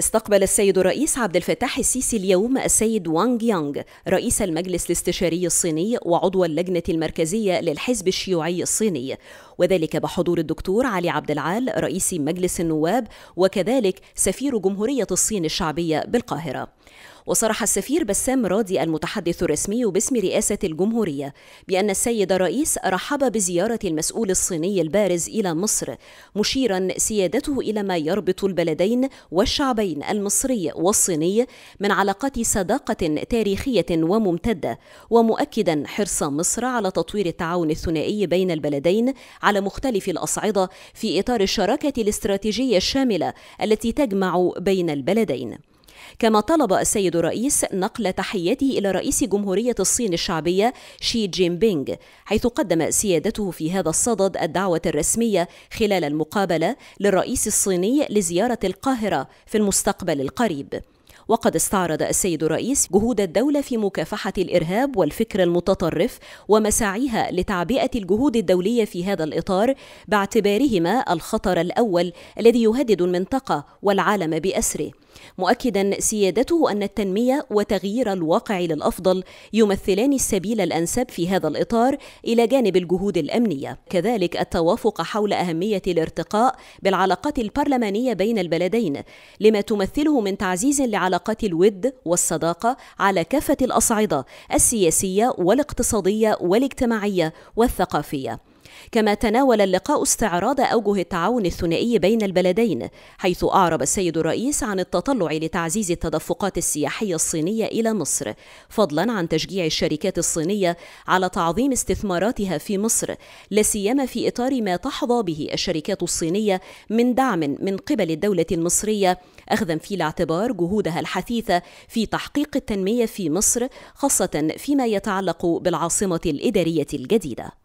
استقبل السيد الرئيس عبد الفتاح السيسي اليوم السيد وانغ يانغ رئيس المجلس الاستشاري الصيني وعضو اللجنة المركزية للحزب الشيوعي الصيني وذلك بحضور الدكتور علي عبد العال رئيس مجلس النواب وكذلك سفير جمهورية الصين الشعبية بالقاهرة وصرح السفير بسام رادي المتحدث الرسمي باسم رئاسة الجمهورية بأن السيد الرئيس رحب بزيارة المسؤول الصيني البارز إلى مصر مشيرا سيادته إلى ما يربط البلدين والشعبين المصري والصيني من علاقات صداقة تاريخية وممتدة ومؤكدا حرص مصر على تطوير التعاون الثنائي بين البلدين على مختلف الأصعدة في إطار الشراكة الاستراتيجية الشاملة التي تجمع بين البلدين كما طلب السيد الرئيس نقل تحياته إلى رئيس جمهورية الصين الشعبية شي جين بينغ حيث قدم سيادته في هذا الصدد الدعوة الرسمية خلال المقابلة للرئيس الصيني لزيارة القاهرة في المستقبل القريب وقد استعرض السيد الرئيس جهود الدولة في مكافحة الإرهاب والفكر المتطرف ومساعيها لتعبئة الجهود الدولية في هذا الإطار باعتبارهما الخطر الأول الذي يهدد المنطقة والعالم بأسره مؤكدا سيادته أن التنمية وتغيير الواقع للأفضل يمثلان السبيل الأنسب في هذا الإطار إلى جانب الجهود الأمنية كذلك التوافق حول أهمية الارتقاء بالعلاقات البرلمانية بين البلدين لما تمثله من تعزيز لعلاقات علاقات الود والصداقة على كافة الأصعدة السياسية والاقتصادية والاجتماعية والثقافية كما تناول اللقاء استعراض أوجه التعاون الثنائي بين البلدين حيث أعرب السيد الرئيس عن التطلع لتعزيز التدفقات السياحية الصينية إلى مصر فضلا عن تشجيع الشركات الصينية على تعظيم استثماراتها في مصر سيما في إطار ما تحظى به الشركات الصينية من دعم من قبل الدولة المصرية أخذا في الاعتبار جهودها الحثيثة في تحقيق التنمية في مصر خاصة فيما يتعلق بالعاصمة الإدارية الجديدة